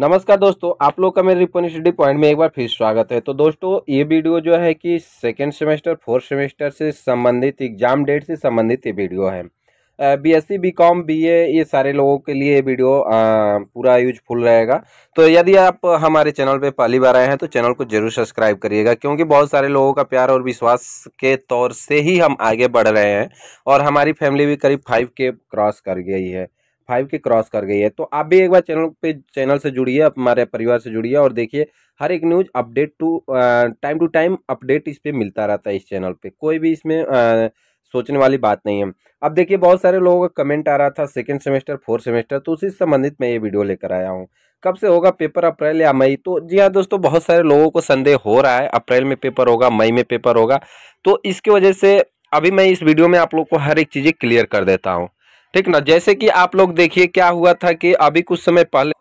नमस्कार दोस्तों आप लोग का मेरे रिपोनिस्टडी पॉइंट में एक बार फिर स्वागत है तो दोस्तों ये वीडियो जो है कि सेकेंड सेमेस्टर फोर्थ सेमेस्टर से संबंधित एग्जाम डेट से संबंधित ये वीडियो है B S C B com B A ये सारे लोगों के लिए वीडियो आ, पूरा यूजफुल रहेगा तो यदि आप हमारे चैनल पे पहली बार आए हैं तो चैनल को जरूर सब्सक्राइब करिएगा क्योंकि बहुत सारे लोगों का प्यार और विश्वास के तौर से ही हम आगे बढ़ रहे हैं और हमारी फैमिली भी करीब फाइव के क्रॉस कर गई है फाइव के क्रॉस कर गई है तो आप भी एक बार चैनल पे चैनल से जुड़िए हमारे परिवार से जुड़िए और देखिए हर एक news update to time to time update इस पर मिलता रहता है इस चैनल पे कोई भी इसमें आ, सोचने वाली बात नहीं है अब देखिए बहुत सारे लोगों का कमेंट आ रहा था सेकेंड सेमेस्टर फोर्थ सेमेस्टर तो उसी संबंधित मैं ये वीडियो लेकर आया हूँ कब से होगा पेपर अप्रैल या मई तो जी हाँ दोस्तों बहुत सारे लोगों को संदेह हो रहा है अप्रैल में पेपर होगा मई में पेपर होगा तो इसकी वजह से अभी मैं इस वीडियो में आप लोग को हर एक चीज़ें क्लियर कर देता हूँ ठीक ना जैसे कि आप लोग देखिए क्या हुआ था कि अभी कुछ समय पहले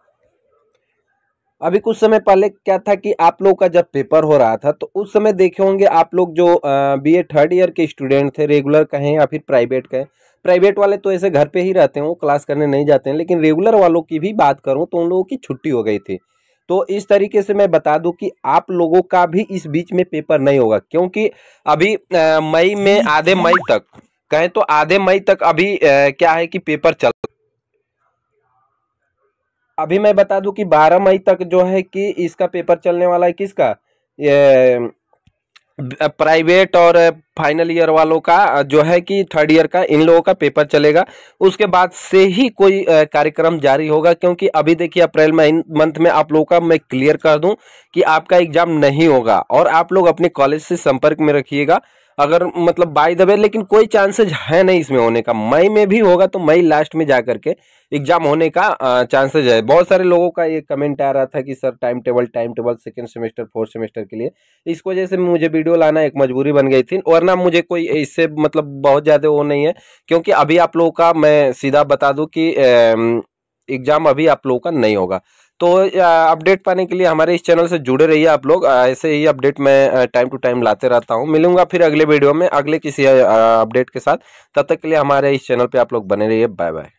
अभी कुछ समय पहले क्या था कि आप लोग का जब पेपर हो रहा था तो उस समय देखे होंगे आप लोग जो बीए थर्ड ईयर के स्टूडेंट थे रेगुलर कहें या फिर प्राइवेट कहें प्राइवेट वाले तो ऐसे घर पे ही रहते हैं वो क्लास करने नहीं जाते हैं लेकिन रेगुलर वालों की भी बात करूं तो उन लोगों की छुट्टी हो गई थी तो इस तरीके से मैं बता दूं कि आप लोगों का भी इस बीच में पेपर नहीं होगा क्योंकि अभी मई में आधे मई तक कहें तो आधे मई तक अभी क्या है कि पेपर चल अभी मैं बता दूं कि 12 मई तक जो है कि इसका पेपर चलने वाला है किसका ये प्राइवेट और फाइनल ईयर वालों का जो है कि थर्ड ईयर का इन लोगों का पेपर चलेगा उसके बाद से ही कोई कार्यक्रम जारी होगा क्योंकि अभी देखिए अप्रैल मंथ में आप लोगों का मैं क्लियर कर दूं कि आपका एग्जाम नहीं होगा और आप लोग अपने कॉलेज से संपर्क में रखिएगा अगर मतलब बाय द वे लेकिन कोई चांसेस है नहीं इसमें होने का मई में भी होगा तो मई लास्ट में जा करके एग्जाम होने का चांसेज है बहुत सारे लोगों का ये कमेंट आ रहा था कि sir time table time table second semester fourth semester के लिए इस वजह से मुझे वीडियो लाना एक मजबूरी बन गई थी वरना मुझे कोई इससे मतलब बहुत ज़्यादा वो नहीं है क्योंकि अभी आप लोगों का मैं सीधा बता दूँ कि एग्ज़ाम अभी आप लोगों का नहीं होगा तो अपडेट पाने के लिए हमारे इस चैनल से जुड़े रहिए आप लोग ऐसे ही अपडेट मैं टाइम टू टाइम लाते रहता हूँ मिलूंगा फिर अगले वीडियो में अगले किसी अपडेट के साथ तब तक के लिए हमारे इस चैनल पर आप लोग बने रहिए बाय बाय